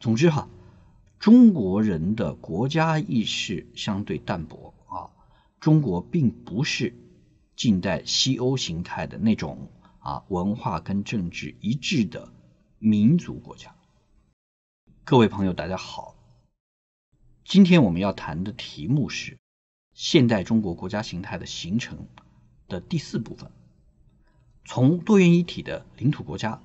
总之哈，中国人的国家意识相对淡薄啊，中国并不是近代西欧形态的那种啊文化跟政治一致的民族国家。各位朋友，大家好，今天我们要谈的题目是现代中国国家形态的形成的第四部分，从多元一体的领土国家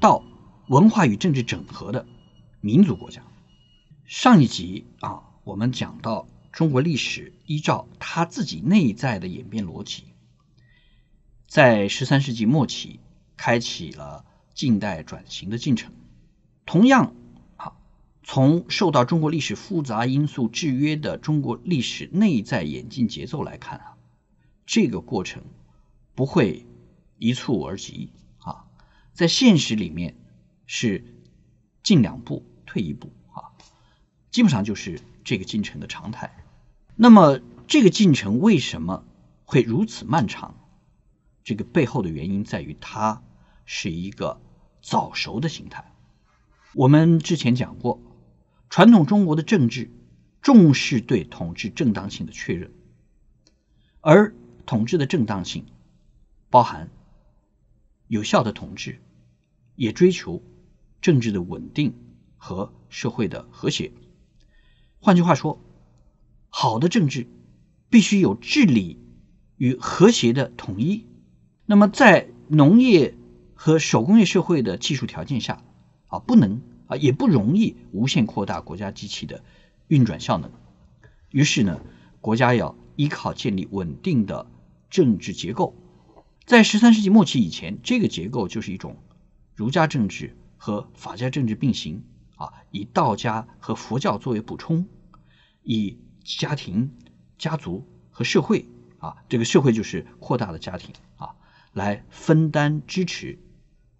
到文化与政治整合的。民族国家，上一集啊，我们讲到中国历史依照他自己内在的演变逻辑，在十三世纪末期开启了近代转型的进程。同样啊，从受到中国历史复杂因素制约的中国历史内在演进节奏来看啊，这个过程不会一蹴而即啊，在现实里面是进两步。退一步啊，基本上就是这个进程的常态。那么这个进程为什么会如此漫长？这个背后的原因在于，它是一个早熟的形态。我们之前讲过，传统中国的政治重视对统治正当性的确认，而统治的正当性包含有效的统治，也追求政治的稳定。和社会的和谐。换句话说，好的政治必须有治理与和谐的统一。那么，在农业和手工业社会的技术条件下，啊，不能啊，也不容易无限扩大国家机器的运转效能。于是呢，国家要依靠建立稳定的政治结构。在十三世纪末期以前，这个结构就是一种儒家政治和法家政治并行。啊，以道家和佛教作为补充，以家庭、家族和社会啊，这个社会就是扩大的家庭啊，来分担支持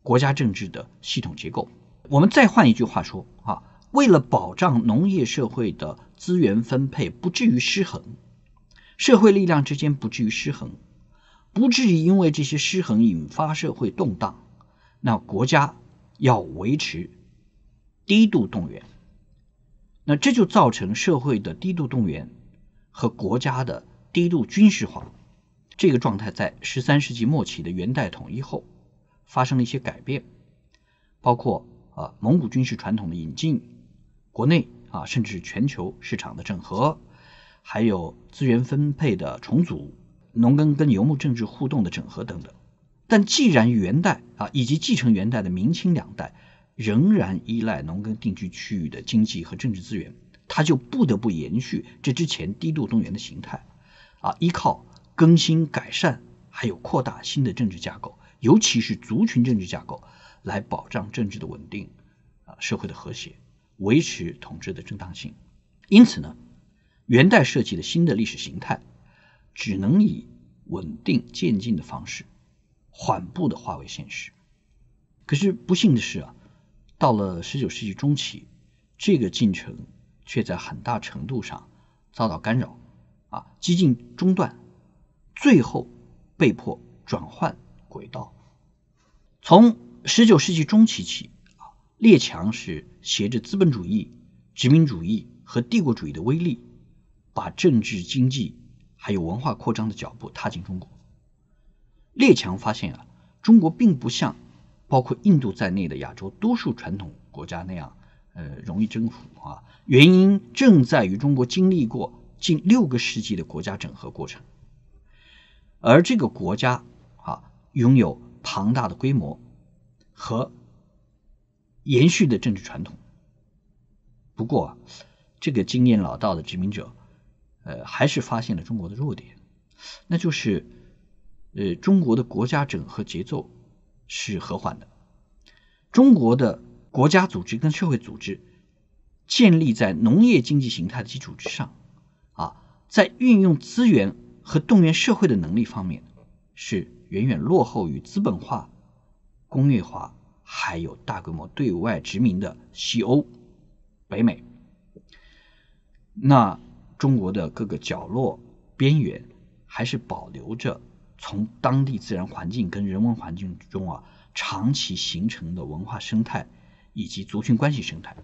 国家政治的系统结构。我们再换一句话说啊，为了保障农业社会的资源分配不至于失衡，社会力量之间不至于失衡，不至于因为这些失衡引发社会动荡，那国家要维持。低度动员，那这就造成社会的低度动员和国家的低度军事化这个状态，在十三世纪末期的元代统一后发生了一些改变，包括啊蒙古军事传统的引进，国内啊甚至全球市场的整合，还有资源分配的重组，农耕跟游牧政治互动的整合等等。但既然元代啊以及继承元代的明清两代。仍然依赖农耕定居区域的经济和政治资源，它就不得不延续这之前低度动员的形态，啊，依靠更新、改善还有扩大新的政治架构，尤其是族群政治架构，来保障政治的稳定，啊，社会的和谐，维持统治的正当性。因此呢，元代设计的新的历史形态，只能以稳定渐进的方式，缓步的化为现实。可是不幸的是啊。到了19世纪中期，这个进程却在很大程度上遭到干扰，啊，几近中断，最后被迫转换轨道。从19世纪中期起，啊，列强是携着资本主义、殖民主义和帝国主义的威力，把政治、经济还有文化扩张的脚步踏进中国。列强发现啊，中国并不像。包括印度在内的亚洲多数传统国家那样，呃，容易征服啊。原因正在于中国经历过近六个世纪的国家整合过程，而这个国家啊，拥有庞大的规模和延续的政治传统。不过，这个经验老道的殖民者，呃，还是发现了中国的弱点，那就是，呃，中国的国家整合节奏。是和缓的。中国的国家组织跟社会组织建立在农业经济形态的基础之上，啊，在运用资源和动员社会的能力方面，是远远落后于资本化、工业化还有大规模对外殖民的西欧、北美。那中国的各个角落、边缘还是保留着。从当地自然环境跟人文环境中啊，长期形成的文化生态，以及族群关系生态，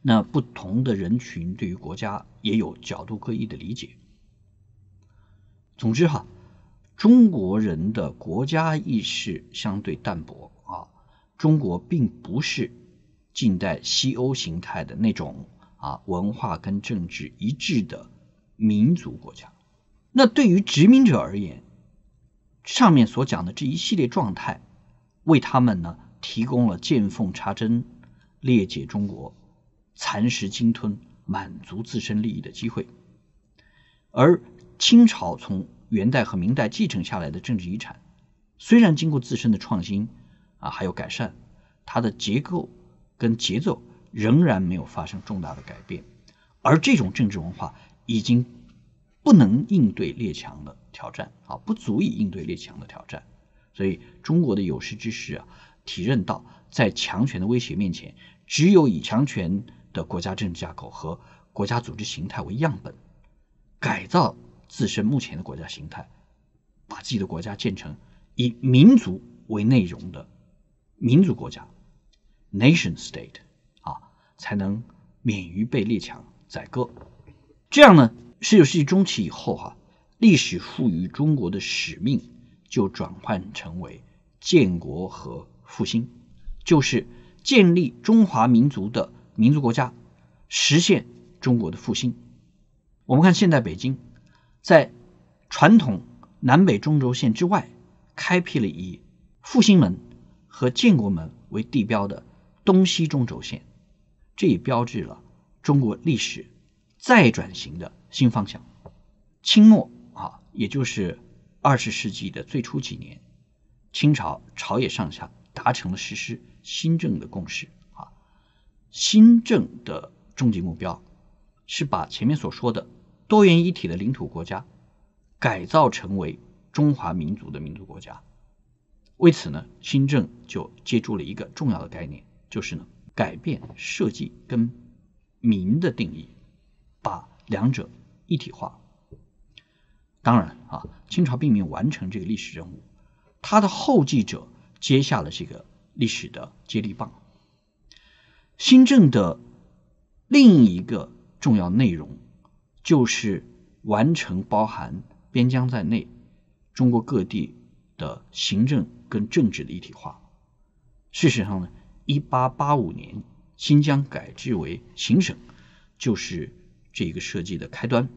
那不同的人群对于国家也有角度各异的理解。总之哈，中国人的国家意识相对淡薄啊，中国并不是近代西欧形态的那种啊文化跟政治一致的民族国家。那对于殖民者而言，上面所讲的这一系列状态，为他们呢提供了见缝插针、裂解中国、蚕食鲸吞、满足自身利益的机会。而清朝从元代和明代继承下来的政治遗产，虽然经过自身的创新啊还有改善，它的结构跟节奏仍然没有发生重大的改变，而这种政治文化已经。不能应对列强的挑战啊，不足以应对列强的挑战，所以中国的有识之士啊，体认到在强权的威胁面前，只有以强权的国家政治架构和国家组织形态为样本，改造自身目前的国家形态，把自己的国家建成以民族为内容的民族国家 （nation state） 啊，才能免于被列强宰割。这样呢？十九世纪中期以后，哈，历史赋予中国的使命就转换成为建国和复兴，就是建立中华民族的民族国家，实现中国的复兴。我们看现代北京，在传统南北中轴线之外，开辟了以复兴门和建国门为地标的东西中轴线，这也标志了中国历史再转型的。新方向，清末啊，也就是二十世纪的最初几年，清朝朝野上下达成了实施新政的共识啊。新政的终极目标是把前面所说的多元一体的领土国家改造成为中华民族的民族国家。为此呢，新政就借助了一个重要的概念，就是呢，改变社稷跟民的定义，把两者。一体化，当然啊，清朝并没有完成这个历史任务，他的后继者接下了这个历史的接力棒。新政的另一个重要内容就是完成包含边疆在内中国各地的行政跟政治的一体化。事实上呢，一八八五年新疆改制为行省，就是。这一个设计的开端，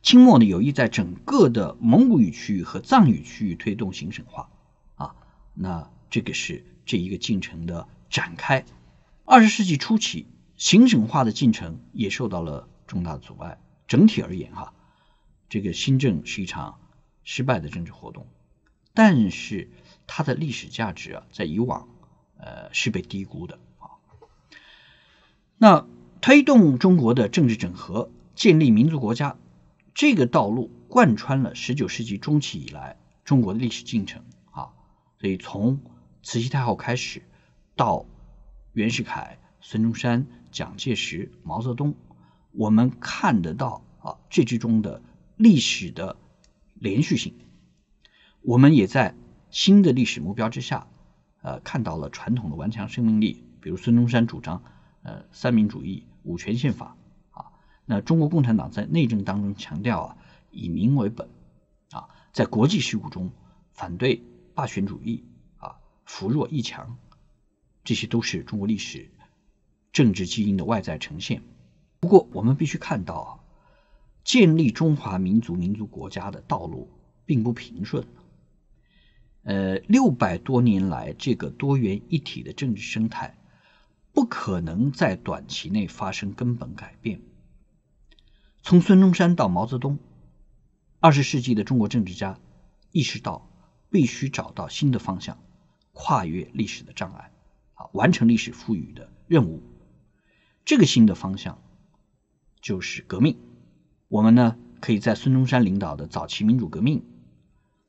清末呢有意在整个的蒙古语区域和藏语区域推动行省化啊，那这个是这一个进程的展开。二十世纪初期，行省化的进程也受到了重大阻碍。整体而言哈，这个新政是一场失败的政治活动，但是它的历史价值啊，在以往呃是被低估的啊。那。推动中国的政治整合，建立民族国家，这个道路贯穿了19世纪中期以来中国的历史进程啊。所以从慈禧太后开始，到袁世凯、孙中山、蒋介石、毛泽东，我们看得到啊这之中的历史的连续性。我们也在新的历史目标之下，呃，看到了传统的顽强生命力，比如孙中山主张。呃，三民主义、五权宪法啊，那中国共产党在内政当中强调啊，以民为本啊，在国际事务中反对霸权主义啊，扶弱抑强，这些都是中国历史政治基因的外在呈现。不过，我们必须看到，建立中华民族民族国家的道路并不平顺。呃，六百多年来，这个多元一体的政治生态。不可能在短期内发生根本改变。从孙中山到毛泽东，二十世纪的中国政治家意识到必须找到新的方向，跨越历史的障碍，啊，完成历史赋予的任务。这个新的方向就是革命。我们呢，可以在孙中山领导的早期民主革命，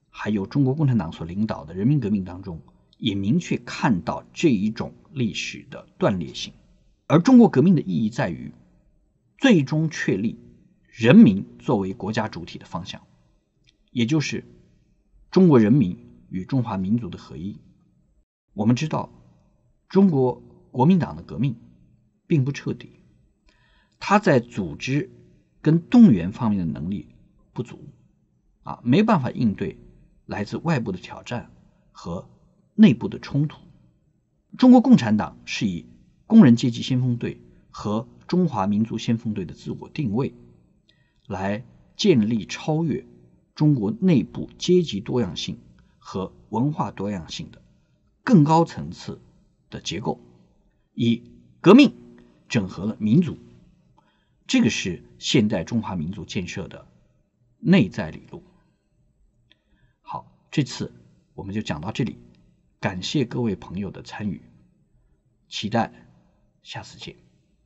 还有中国共产党所领导的人民革命当中。也明确看到这一种历史的断裂性，而中国革命的意义在于，最终确立人民作为国家主体的方向，也就是中国人民与中华民族的合一。我们知道，中国国民党的革命并不彻底，他在组织跟动员方面的能力不足，啊，没办法应对来自外部的挑战和。内部的冲突。中国共产党是以工人阶级先锋队和中华民族先锋队的自我定位，来建立超越中国内部阶级多样性和文化多样性的更高层次的结构，以革命整合了民族。这个是现代中华民族建设的内在理路。好，这次我们就讲到这里。感谢各位朋友的参与，期待下次见。